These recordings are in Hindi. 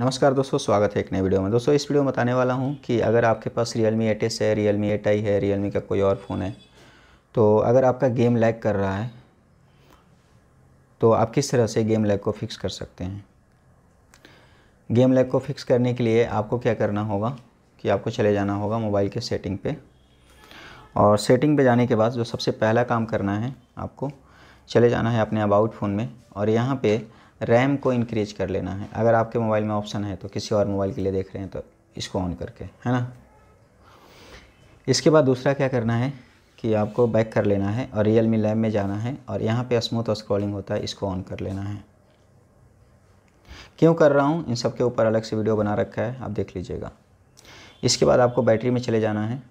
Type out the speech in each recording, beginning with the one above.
नमस्कार दोस्तों स्वागत है एक नए वीडियो में दोस्तों इस वीडियो में बताने वाला हूँ कि अगर आपके पास रियल मी एट एस है रियल मी एट आई है रियल मी का कोई और फ़ोन है तो अगर आपका गेम लैग कर रहा है तो आप किस तरह से गेम लैग को फिक्स कर सकते हैं गेम लैग को फिक्स करने के लिए आपको क्या करना होगा कि आपको चले जाना होगा मोबाइल के सेटिंग पर और सेटिंग पर जाने के बाद जो सबसे पहला काम करना है आपको चले जाना है अपने अबाउट फ़ोन में और यहाँ पर रैम को इंक्रीज कर लेना है अगर आपके मोबाइल में ऑप्शन है तो किसी और मोबाइल के लिए देख रहे हैं तो इसको ऑन करके है ना इसके बाद दूसरा क्या करना है कि आपको बैक कर लेना है और रियल मी लैब में जाना है और यहाँ पे स्मूथ स्क्रॉलिंग होता है इसको ऑन कर लेना है क्यों कर रहा हूँ इन सब के ऊपर अलग से वीडियो बना रखा है आप देख लीजिएगा इसके बाद आपको बैटरी में चले जाना है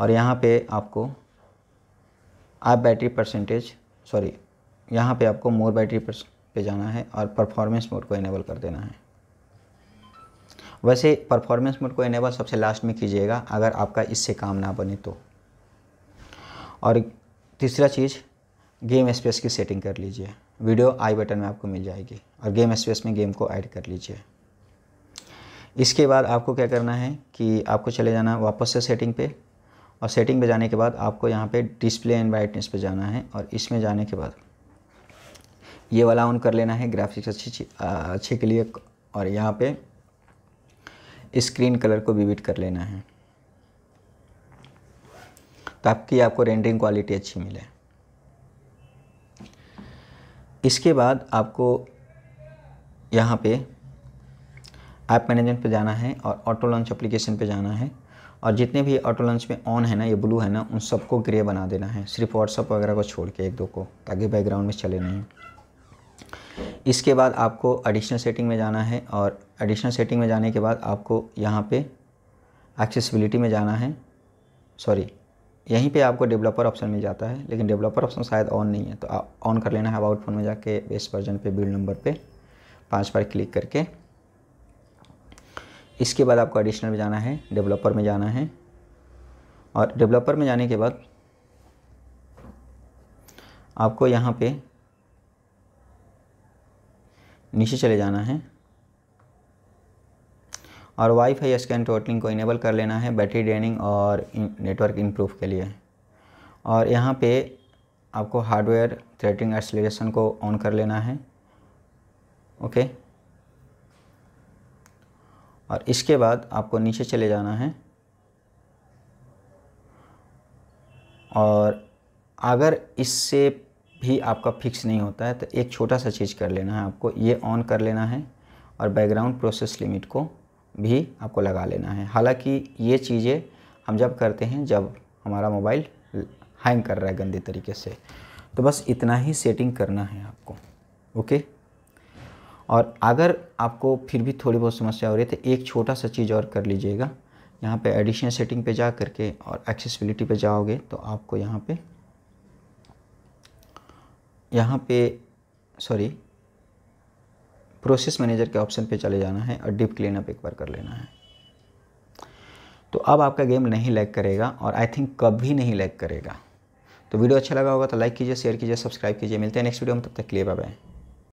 और यहाँ पे आपको आप बैटरी परसेंटेज सॉरी यहाँ पे आपको मोर बैटरी पे जाना है और परफॉर्मेंस मोड को इनेबल कर देना है वैसे परफॉर्मेंस मोड को इनेबल सबसे लास्ट में कीजिएगा अगर आपका इससे काम ना बने तो और तीसरा चीज़ गेम स्पेस की सेटिंग कर लीजिए वीडियो आई बटन में आपको मिल जाएगी और गेम स्पेस में गेम को ऐड कर लीजिए इसके बाद आपको क्या करना है कि आपको चले जाना वापस से सेटिंग पे और सेटिंग पे जाने के बाद आपको यहाँ पे डिस्प्ले एंड ब्राइटनेस पे जाना है और इसमें जाने के बाद ये वाला ऑन कर लेना है ग्राफिक्स अच्छी अच्छे के लिए और यहाँ पे स्क्रीन कलर को विविट कर लेना है ताकि तो आपको रेंडरिंग क्वालिटी अच्छी मिले इसके बाद आपको यहाँ पे ऐप मैनेजमेंट पे जाना है और ऑटो लॉन्च एप्लीकेशन पे जाना है और जितने भी ऑटो लॉन्च में ऑन है ना ये ब्लू है ना उन सबको ग्रे बना देना है सिर्फ व्हाट्सअप वगैरह को छोड़ के एक दो को ताकि बैकग्राउंड में चले नहीं इसके बाद आपको एडिशनल सेटिंग में जाना है और एडिशनल सेटिंग में जाने के बाद आपको यहाँ पे एक्सेसिबिलिटी में जाना है सॉरी यहीं पे आपको डेवलपर ऑप्शन मिल जाता है लेकिन डेवलपर ऑप्शन शायद ऑन नहीं है तो आप ऑन कर लेना है अबाउट फोन में जाके बेस वर्जन पे बिल्ड नंबर पे पांच बार क्लिक करके इसके बाद आपको एडिशनल में जाना है डेवलपर में जाना है और डेवलपर में जाने के बाद आपको यहाँ पर नीचे चले जाना है और वाईफाई स्कैन टोटलिंग को इनेबल कर लेना है बैटरी ड्रेनिंग और नेटवर्क इम्प्रूव के लिए और यहाँ पे आपको हार्डवेयर थ्रेटिंग एक्सलेशन को ऑन कर लेना है ओके और इसके बाद आपको नीचे चले जाना है और अगर इससे भी आपका फिक्स नहीं होता है तो एक छोटा सा चीज़ कर लेना है आपको ये ऑन कर लेना है और बैकग्राउंड प्रोसेस लिमिट को भी आपको लगा लेना है हालांकि ये चीज़ें हम जब करते हैं जब हमारा मोबाइल हैंग कर रहा है गंदे तरीके से तो बस इतना ही सेटिंग करना है आपको ओके और अगर आपको फिर भी थोड़ी बहुत समस्या हो रही है तो एक छोटा सा चीज़ और कर लीजिएगा यहाँ पे एडिशनल सेटिंग पे जा करके और एक्सेसिबिलिटी पे जाओगे तो आपको यहाँ पे यहाँ पे सॉरी प्रोसेस मैनेजर के ऑप्शन पे चले जाना है और डिप क्लीनअप एक बार कर लेना है तो अब आपका गेम नहीं लैग करेगा और आई थिंक कभी नहीं लैग करेगा तो वीडियो अच्छा लगा होगा तो लाइक कीजिए शेयर कीजिए सब्सक्राइब कीजिए मिलते हैं नेक्स्ट वीडियो में तब तक के लिए बाय